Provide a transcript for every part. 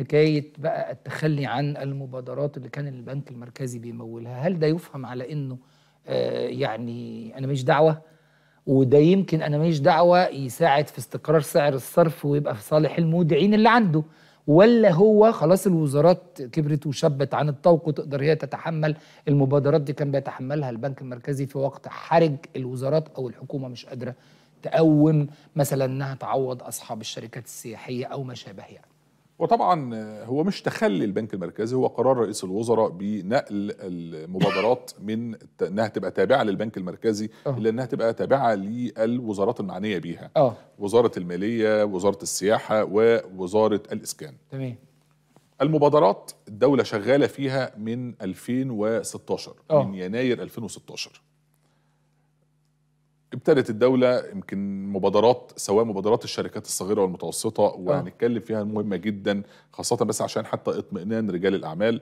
حكايه بقى التخلي عن المبادرات اللي كان البنك المركزي بيمولها هل ده يفهم على انه آه، يعني انا ماليش دعوه وده يمكن انا ماليش دعوه يساعد في استقرار سعر الصرف ويبقى في صالح المودعين اللي عنده ولا هو خلاص الوزارات كبرت وشبت عن الطوق وتقدر هي تتحمل المبادرات دي كان بيتحملها البنك المركزي في وقت حرج الوزارات او الحكومه مش قادره تقوم مثلا انها تعوض اصحاب الشركات السياحيه او ما شابه يعني وطبعا هو مش تخلي البنك المركزي هو قرار رئيس الوزراء بنقل المبادرات من انها تبقى تابعه للبنك المركزي أوه. انها تبقى تابعه للوزارات المعنيه بيها أوه. وزاره الماليه وزاره السياحه ووزاره الاسكان تمام المبادرات الدوله شغاله فيها من 2016 أوه. من يناير 2016 ابتدت الدولة يمكن مبادرات سواء مبادرات الشركات الصغيرة والمتوسطة آه. وهنتكلم فيها مهمة جدا خاصة بس عشان حتى اطمئنان رجال الأعمال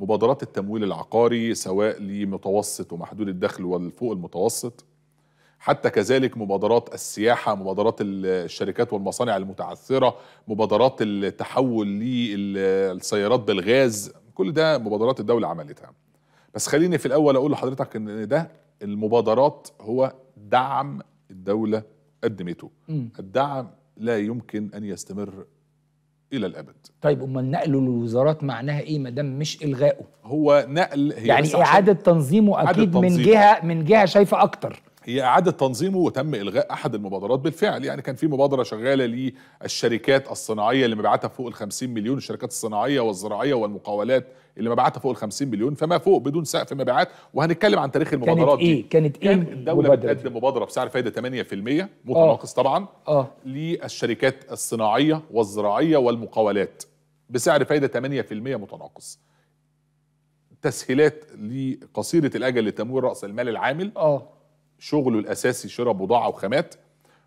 مبادرات التمويل العقاري سواء لمتوسط ومحدود الدخل والفوق المتوسط حتى كذلك مبادرات السياحة مبادرات الشركات والمصانع المتعثرة مبادرات التحول للسيارات بالغاز كل ده مبادرات الدولة عملتها بس خليني في الأول أقول لحضرتك إن ده المبادرات هو دعم الدولة قدمته م. الدعم لا يمكن أن يستمر الى الابد طيب امال نقله للوزارات معناها ايه ما دام مش الغائه هو نقل هي يعني اعاده تنظيمه اكيد من جهه من جهه شايفه اكتر هي إعادة تنظيمه وتم إلغاء أحد المبادرات بالفعل يعني كان في مبادرة شغالة للشركات الصناعية اللي مبيعاتها فوق ال 50 مليون الشركات الصناعية والزراعية والمقاولات اللي مبيعاتها فوق ال 50 مليون فما فوق بدون سقف مبيعات وهنتكلم عن تاريخ المبادرات إيه؟ كانت إيه؟ دي كانت إيه كان الدولة بتقدم مبادرة بسعر فايدة 8% آه. متناقص طبعا آه. للشركات الصناعية والزراعية والمقاولات بسعر فايدة 8% متناقص تسهيلات لقصيرة الأجل لتمويل رأس المال العامل آه. شغله الاساسي شراء بضاعه وخامات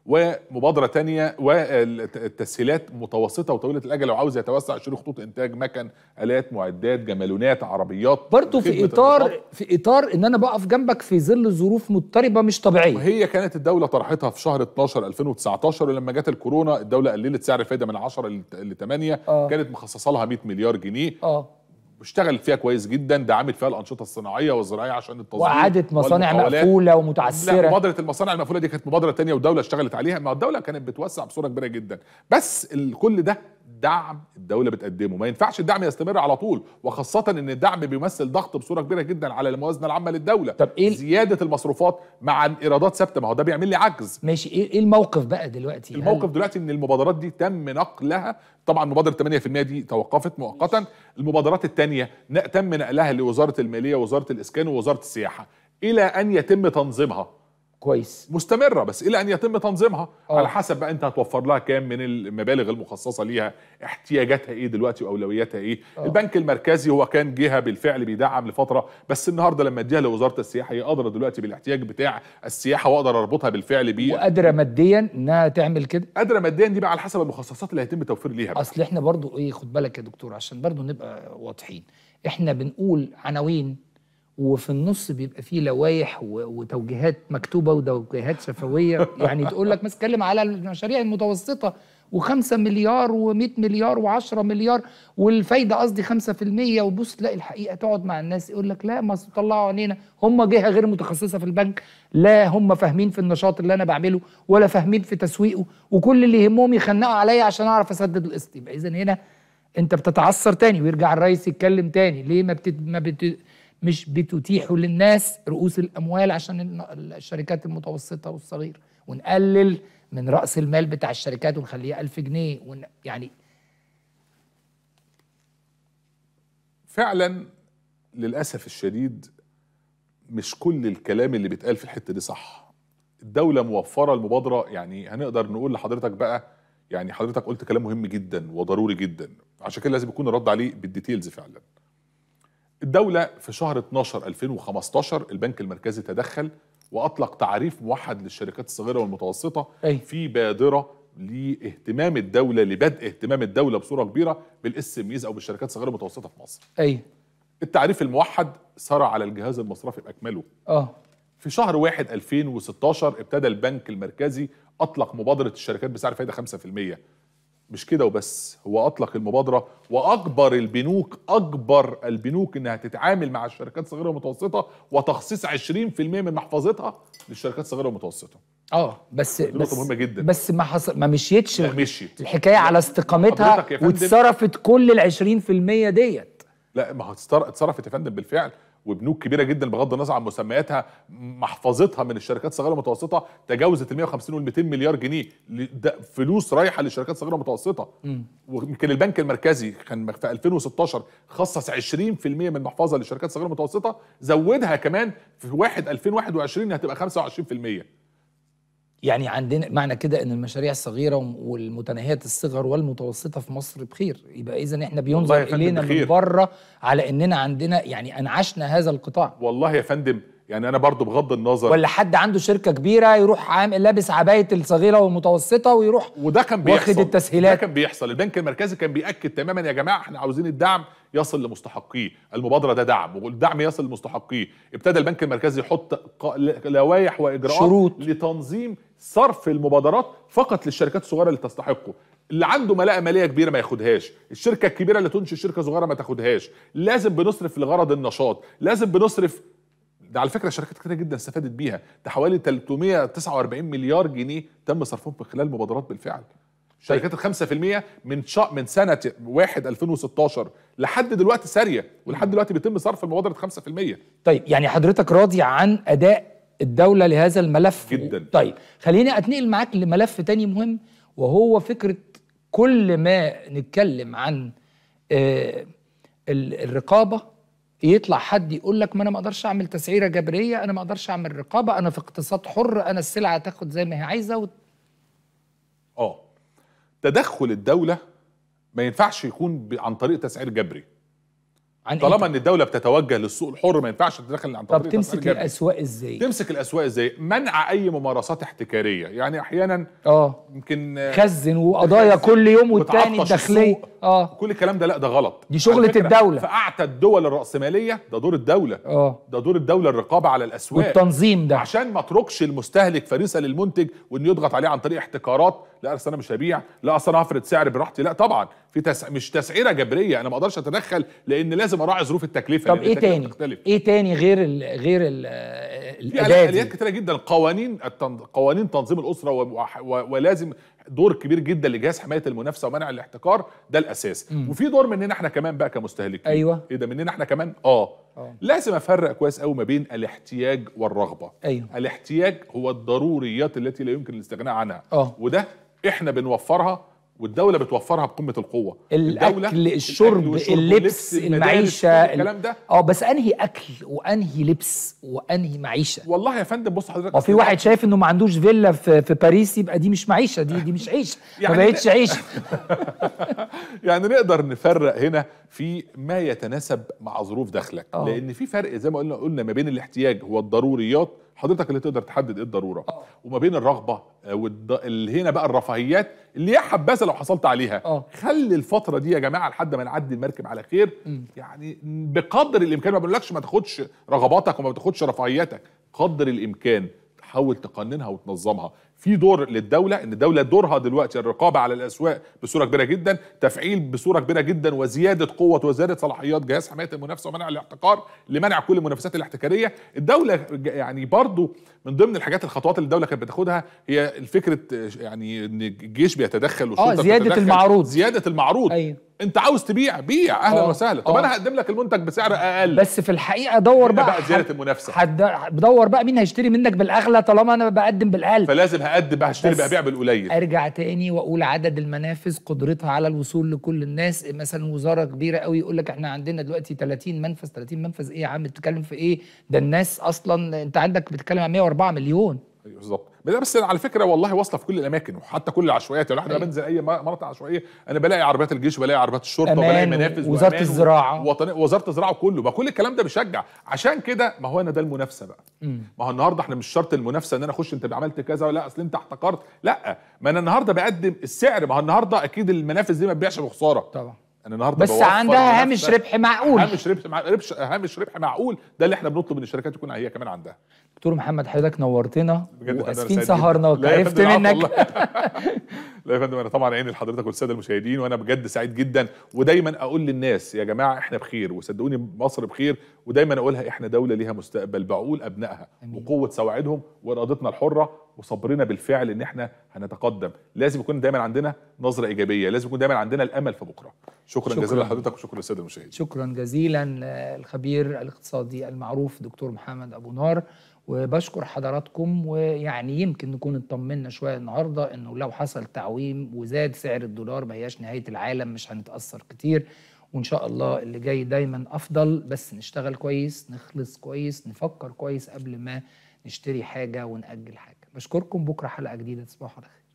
ومبادره تانية والتسهيلات متوسطه وطويله الاجل لو عاوز يتوسع شراء خطوط انتاج مكن الات معدات جمالونات عربيات برضه في اطار في اطار ان انا بقف جنبك في ظل ظروف مضطربه مش طبيعيه هي كانت الدوله طرحتها في شهر 12 2019 ولما جت الكورونا الدوله قللت سعر الفائده من 10 ل 8 آه. كانت مخصصه لها 100 مليار جنيه آه. واشتغلت فيها كويس جدا ده عامل فيها الانشطه الصناعيه والزراعيه عشان التصدير وعاده مصانع مقفوله ومتعثره لا مبادره المصانع المقفوله دي كانت مبادره تانية والدوله اشتغلت عليها ما الدوله كانت بتوسع بصوره كبيره جدا بس كل ده دعم الدوله بتقدمه ما ينفعش الدعم يستمر على طول وخاصه ان الدعم بيمثل ضغط بصوره كبيره جدا على الموازنه العامه للدوله طب إيه زياده المصروفات مع ايرادات ثابته ما هو ده بيعمل لي عجز ماشي ايه, إيه الموقف بقى دلوقتي الموقف دلوقتي ان المبادرات دي تم نقلها طبعا مبادره 8% دي توقفت مؤقتا المبادرات الثانيه تم نقلها لوزاره الماليه ووزاره الاسكان ووزاره السياحه الى ان يتم تنظيمها كويس مستمره بس الى ان يتم تنظيمها أوه. على حسب بقى انت هتوفر لها كام من المبالغ المخصصه ليها احتياجاتها ايه دلوقتي واولوياتها ايه أوه. البنك المركزي هو كان جهه بالفعل بيدعم لفتره بس النهارده لما اديها لوزاره السياحه هي قادره دلوقتي بالاحتياج بتاع السياحه واقدر اربطها بالفعل بيه وقادره ماديا انها تعمل كده قادره ماديا دي بقى على حسب المخصصات اللي هيتم توفير ليها بقى. اصل احنا برضو ايه خد بالك يا دكتور عشان برضو نبقى واضحين احنا بنقول عناوين وفي النص بيبقى فيه لوائح وتوجيهات مكتوبه وتوجيهات شفويه يعني تقول لك مثلا على المشاريع المتوسطه و5 مليار و100 مليار و10 مليار والفايده قصدي 5% وبص تلاقي الحقيقه تقعد مع الناس يقول لك لا ما طلعوا علينا هم جهه غير متخصصه في البنك لا هم فاهمين في النشاط اللي انا بعمله ولا فاهمين في تسويقه وكل اللي يهمهم يخنقوا عليا عشان اعرف اسدد القسط يبقى اذا هنا انت بتتعثر تاني ويرجع الرئيس يتكلم تاني ليه ما بتت... ما بت... مش بتتيح للناس رؤوس الاموال عشان الشركات المتوسطه والصغيره ونقلل من راس المال بتاع الشركات ونخليه 1000 جنيه ون... يعني فعلا للاسف الشديد مش كل الكلام اللي بيتقال في الحته دي صح الدوله موفره المبادره يعني هنقدر نقول لحضرتك بقى يعني حضرتك قلت كلام مهم جدا وضروري جدا عشان كده لازم يكون الرد عليه بالديتيلز فعلا الدولة في شهر 12 2015 البنك المركزي تدخل وأطلق تعريف موحد للشركات الصغيرة والمتوسطة أي. في بادرة لاهتمام الدولة لبدء اهتمام الدولة بصورة كبيرة بالاس ام أو بالشركات الصغيرة والمتوسطة في مصر أي. التعريف الموحد سرى على الجهاز المصرفي بأكمله آه. في شهر 1 2016 ابتدى البنك المركزي أطلق مبادرة الشركات بسعر فايدة 5% مش كده وبس هو اطلق المبادره واجبر البنوك اجبر البنوك انها تتعامل مع الشركات الصغيره والمتوسطه وتخصيص 20% من محفظتها للشركات الصغيره والمتوسطه اه بس بس مهمه جدا بس ما حص... ما مشيتش لا مشيت الحكايه لا. على استقامتها واتصرفت كل ال 20% ديت لا ما اتصرفت يا فندم بالفعل وبنوك كبيره جدا بغض النظر عن مسمياتها محفظتها من الشركات الصغيره والمتوسطه تجاوزت ال 150 وال 200 مليار جنيه ده فلوس رايحه للشركات الصغيره والمتوسطه ويمكن البنك المركزي كان في 2016 خصص 20% من المحفظه للشركات الصغيره والمتوسطه زودها كمان في 1 2021 هتبقى 25% يعني عندنا معنى كده ان المشاريع الصغيره والمتناهيه الصغر والمتوسطه في مصر بخير يبقى اذا احنا بينظر الينا بخير. من بره على اننا عندنا يعني انعشنا هذا القطاع والله يا فندم يعني انا برضو بغض النظر ولا حد عنده شركه كبيره يروح عامل لابس عبايه الصغيره والمتوسطه ويروح وده كان بيحصل واخد التسهيلات ده كان بيحصل البنك المركزي كان بياكد تماما يا جماعه احنا عاوزين الدعم يصل لمستحقيه المبادره ده دعم والدعم يصل لمستحقيه ابتدى البنك المركزي يحط لوائح واجراءات شروط. لتنظيم صرف المبادرات فقط للشركات الصغيره اللي تستحقه اللي عنده ملاءه ماليه كبيره ما ياخدهاش الشركه الكبيره اللي تنشئ شركه صغيره ما تاخدهاش لازم بنصرف لغرض النشاط لازم بنصرف ده على فكره شركات كتيره جدا استفادت بيها ده حوالي 349 مليار جنيه تم صرفهم في خلال مبادرات بالفعل شركات ال 5% من شا... من سنه 1 2016 لحد دلوقتي ساريه ولحد دلوقتي بيتم صرف المبادره 5% طيب يعني حضرتك راضي عن اداء الدوله لهذا الملف جدا طيب خليني اتنقل معاك لملف تاني مهم وهو فكره كل ما نتكلم عن آه، الرقابه يطلع حد يقول لك ما انا ما اقدرش اعمل تسعيره جبريه انا ما اقدرش اعمل رقابه انا في اقتصاد حر انا السلعه تاخد زي ما هي عايزه و... اه تدخل الدوله ما ينفعش يكون عن طريق تسعير جبري عن إيه طالما ان الدوله بتتوجه للسوق الحر ما ينفعش تتدخل عن طريق طب تمسك الاسواق ازاي تمسك الاسواق ازاي منع اي ممارسات احتكاريه يعني احيانا اه يمكن خزن وقضايا كل يوم والتاني الداخليه اه كل الكلام ده لا ده غلط دي شغله الدوله فاعتى الدول الراسماليه ده دور الدوله اه ده دور الدوله الرقابه على الاسواق والتنظيم ده عشان ما تركش المستهلك فريسه للمنتج وانه يضغط عليه عن طريق احتكارات لا اصل انا مش هبيع لا اصل انا هفرض سعر براحتي لا طبعا في تس... مش تسعيره جبريه انا ما اقدرش اتدخل لان لازم اراعي ظروف التكلفه طب ايه تاني تختلف. ايه تاني غير الـ غير الـ في اليات كتيره جدا قوانين التن... قوانين تنظيم الاسره و... و... و... ولازم دور كبير جدا لجهاز حمايه المنافسه ومنع الاحتكار ده الاساس م. وفي دور مننا احنا كمان بقى كمستهلكين ايوه ايه ده مننا احنا كمان اه أوه. لازم افرق كويس قوي ما بين الاحتياج والرغبه ايوه الاحتياج هو الضروريات التي لا يمكن الاستغناء عنها أوه. وده احنا بنوفرها والدولة بتوفرها بقمة القوة الدولة الشرب الأكل اللبس المعيشة الكلام ده اه بس أنهي أكل وأنهي لبس وأنهي معيشة والله يا فندم بص حضرتك وفي واحد شايف إنه ما عندوش فيلا في, في باريس يبقى دي مش معيشة دي دي مش عيشة يعني ما بقتش عيشة يعني نقدر نفرق هنا في ما يتناسب مع ظروف دخلك أوه. لأن في فرق زي ما قلنا قلنا ما بين الاحتياج هو الضروريات حضرتك اللي تقدر تحدد ايه الضروره أوه. وما بين الرغبه آه، واللي هنا بقى الرفاهيات اللي هي حباسه لو حصلت عليها أوه. خلي الفتره دي يا جماعه لحد ما نعدي المركب على خير م. يعني بقدر الامكان ما بقولكش ما تاخدش رغباتك وما تاخدش رفاهياتك قدر الامكان تحاول تقننها وتنظمها في دور للدوله ان الدوله دورها دلوقتي الرقابه على الاسواق بصوره كبيره جدا تفعيل بصوره كبيره جدا وزياده قوه وزياده صلاحيات جهاز حمايه المنافسه ومنع الاحتكار لمنع كل المنافسات الاحتكاريه الدوله يعني برضو من ضمن الحاجات الخطوات اللي الدوله كانت بتاخدها هي الفكره آه، يعني ان الجيش بيتدخل والشرطه آه، زياده بتتدخل. المعروض زياده المعروض أيه. انت عاوز تبيع بيع اهلا آه. وسهلا طب أوه. انا هقدم لك المنتج بسعر اقل بس في الحقيقه دور بقى, بقى زياده المنافسه حد... بدور بقى مين هيشتري منك بالاغلى طالما انا بقدم بالاقل فلازم هقدم بقى هشتري بقى بيع بالقليل ارجع تاني واقول عدد المنافذ قدرتها على الوصول لكل الناس مثلا وزاره كبيره قوي يقول لك احنا عندنا دلوقتي 30 منفذ 30 منفذ ايه يا عم بتتكلم في ايه ده الناس اصلا انت عندك بتتكلم عن 104 مليون أيوة، بالظبط ده بس على فكره والله واصله في كل الاماكن وحتى كل العشوائيات يعني انا أيوة. بنزل اي مناطق عشوائيه انا بلاقي عربيات الجيش وبلاقي عربيات الشرطه وبلاقي منافذ وزاره الزراعه وزاره الزراعه كله ما كل الكلام ده بيشجع عشان كده ما هو انا ده المنافسه بقى ما هو النهارده احنا مش شرط المنافسه ان انا اخش انت عملت كذا ولا اصل انت احتكرت لا ما انا النهارده بقدم السعر ما هو النهارده اكيد المنافذ دي ما بتبيعش بخساره طبعا انا النهارده بس عندها هامش ربح معقول هامش ربح مع... هامش ربح معقول ده اللي احنا بنطلب من الشركات تكون هي كمان عندها دكتور محمد حضرتك نورتنا واسفين سهرنا عرفت منك لا يا فندم انا طبعا عيني لحضرتك والساده المشاهدين وانا بجد سعيد جدا ودايما اقول للناس يا جماعه احنا بخير وصدقوني مصر بخير ودايما اقولها احنا دوله ليها مستقبل بعقول ابنائها وقوه سواعدهم وارادتنا الحره وصبرنا بالفعل ان احنا هنتقدم لازم يكون دايما عندنا نظره ايجابيه لازم يكون دايما عندنا الامل في بكره شكرا, شكرا جزيلا لحضرتك وشكرا للساده المشاهدين شكرا جزيلا للخبير آه، الاقتصادي المعروف دكتور محمد ابو نار وبشكر حضراتكم ويعني يمكن نكون اطمنا شويه النهارده انه لو حصل تعويم وزاد سعر الدولار ما هياش نهايه العالم مش هنتاثر كتير وان شاء الله اللي جاي دايما افضل بس نشتغل كويس نخلص كويس نفكر كويس قبل ما نشتري حاجه ونأجل حاجه بشكركم بكره حلقه جديده تصبحوا على خير